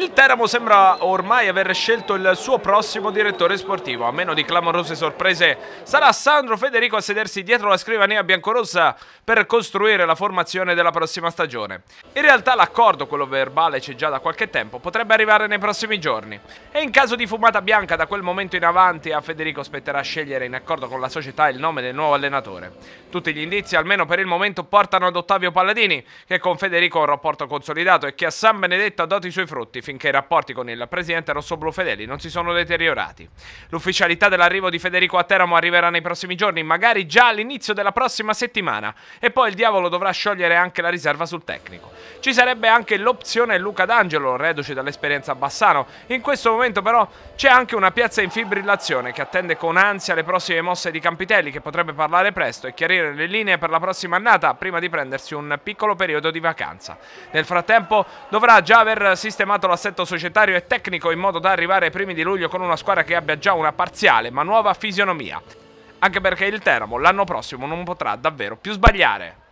Il Teramo sembra ormai aver scelto il suo prossimo direttore sportivo. A meno di clamorose sorprese sarà Sandro Federico a sedersi dietro la scrivania biancorossa per costruire la formazione della prossima stagione. In realtà l'accordo, quello verbale c'è già da qualche tempo, potrebbe arrivare nei prossimi giorni. E in caso di fumata bianca da quel momento in avanti a Federico spetterà scegliere in accordo con la società il nome del nuovo allenatore. Tutti gli indizi, almeno per il momento, portano ad Ottavio Palladini, che con Federico ha un rapporto consolidato e che a San Benedetto ha dato i suoi frutti finché i rapporti con il presidente rossoblu Fedeli non si sono deteriorati. L'ufficialità dell'arrivo di Federico a Teramo arriverà nei prossimi giorni, magari già all'inizio della prossima settimana, e poi il diavolo dovrà sciogliere anche la riserva sul tecnico. Ci sarebbe anche l'opzione Luca D'Angelo, reduce dall'esperienza a Bassano. In questo momento però c'è anche una piazza in fibrillazione che attende con ansia le prossime mosse di Campitelli che potrebbe parlare presto e chiarire le linee per la prossima annata prima di prendersi un piccolo periodo di vacanza. Nel frattempo dovrà già aver sistemato l'assetto societario e tecnico in modo da arrivare ai primi di luglio con una squadra che abbia già una parziale ma nuova fisionomia. Anche perché il Teramo l'anno prossimo non potrà davvero più sbagliare.